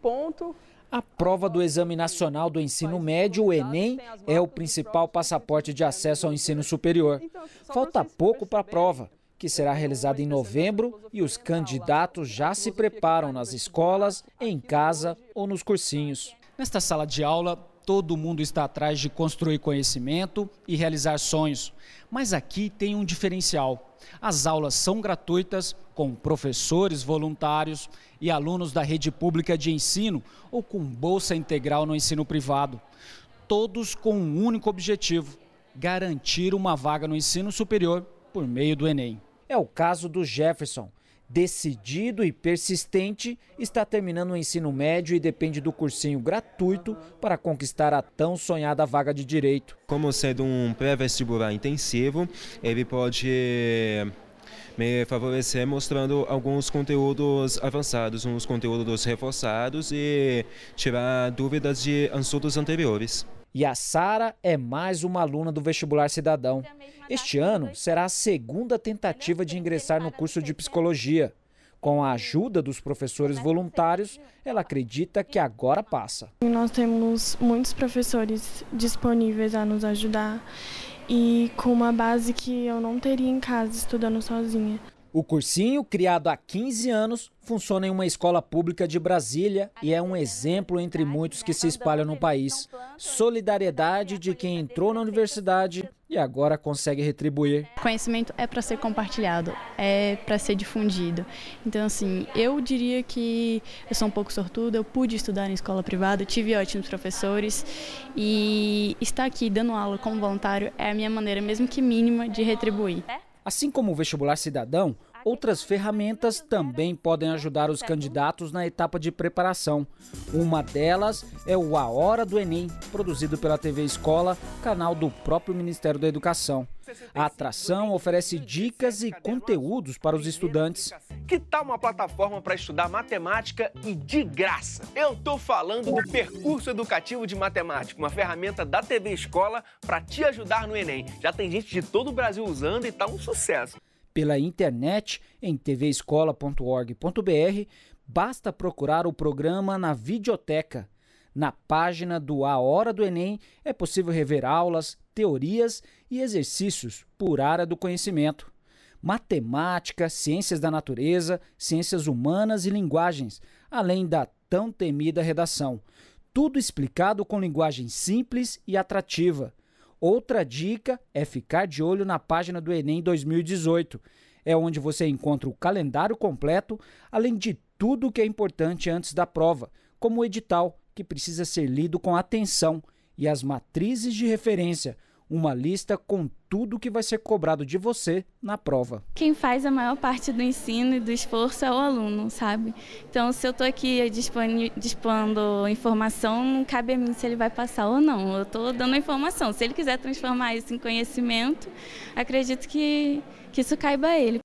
Ponto. A prova do Exame Nacional do Ensino Médio, o Enem, é o principal passaporte de acesso ao ensino superior. Então, assim, Falta pouco para a prova, que será realizada em novembro, e os candidatos já se preparam nas escolas, em casa ou nos cursinhos. Nesta sala de aula, Todo mundo está atrás de construir conhecimento e realizar sonhos. Mas aqui tem um diferencial. As aulas são gratuitas, com professores voluntários e alunos da rede pública de ensino ou com bolsa integral no ensino privado. Todos com um único objetivo: garantir uma vaga no ensino superior por meio do Enem. É o caso do Jefferson, decidido e persistente, está terminando o ensino médio e depende do cursinho gratuito para conquistar a tão sonhada vaga de direito. Como sendo um pré-vestibular intensivo, ele pode eh, me favorecer mostrando alguns conteúdos avançados, uns conteúdos reforçados e tirar dúvidas de assuntos anteriores. E a Sara é mais uma aluna do Vestibular Cidadão. É este ano será a segunda tentativa de ingressar no curso de psicologia. Com a ajuda dos professores voluntários, ela acredita que agora passa. Nós temos muitos professores disponíveis a nos ajudar e com uma base que eu não teria em casa estudando sozinha. O cursinho, criado há 15 anos, funciona em uma escola pública de Brasília e é um exemplo entre muitos que se espalham no país. Solidariedade de quem entrou na universidade e agora consegue retribuir. Conhecimento é para ser compartilhado, é para ser difundido. Então, assim, eu diria que eu sou um pouco sortuda, eu pude estudar em escola privada, tive ótimos professores e estar aqui dando aula como voluntário é a minha maneira, mesmo que mínima, de retribuir. É? Assim como o vestibular cidadão, Outras ferramentas também podem ajudar os candidatos na etapa de preparação. Uma delas é o A Hora do Enem, produzido pela TV Escola, canal do próprio Ministério da Educação. A atração oferece dicas e conteúdos para os estudantes. Que tal uma plataforma para estudar matemática e de graça? Eu estou falando do Percurso Educativo de Matemática, uma ferramenta da TV Escola para te ajudar no Enem. Já tem gente de todo o Brasil usando e está um sucesso pela internet em tvescola.org.br, basta procurar o programa na videoteca. Na página do A Hora do Enem é possível rever aulas, teorias e exercícios por área do conhecimento. Matemática, ciências da natureza, ciências humanas e linguagens, além da tão temida redação. Tudo explicado com linguagem simples e atrativa. Outra dica é ficar de olho na página do Enem 2018. É onde você encontra o calendário completo, além de tudo o que é importante antes da prova, como o edital, que precisa ser lido com atenção, e as matrizes de referência, uma lista com tudo que vai ser cobrado de você na prova. Quem faz a maior parte do ensino e do esforço é o aluno, sabe? Então, se eu estou aqui dispondo informação, não cabe a mim se ele vai passar ou não. Eu estou dando a informação. Se ele quiser transformar isso em conhecimento, acredito que, que isso caiba a ele.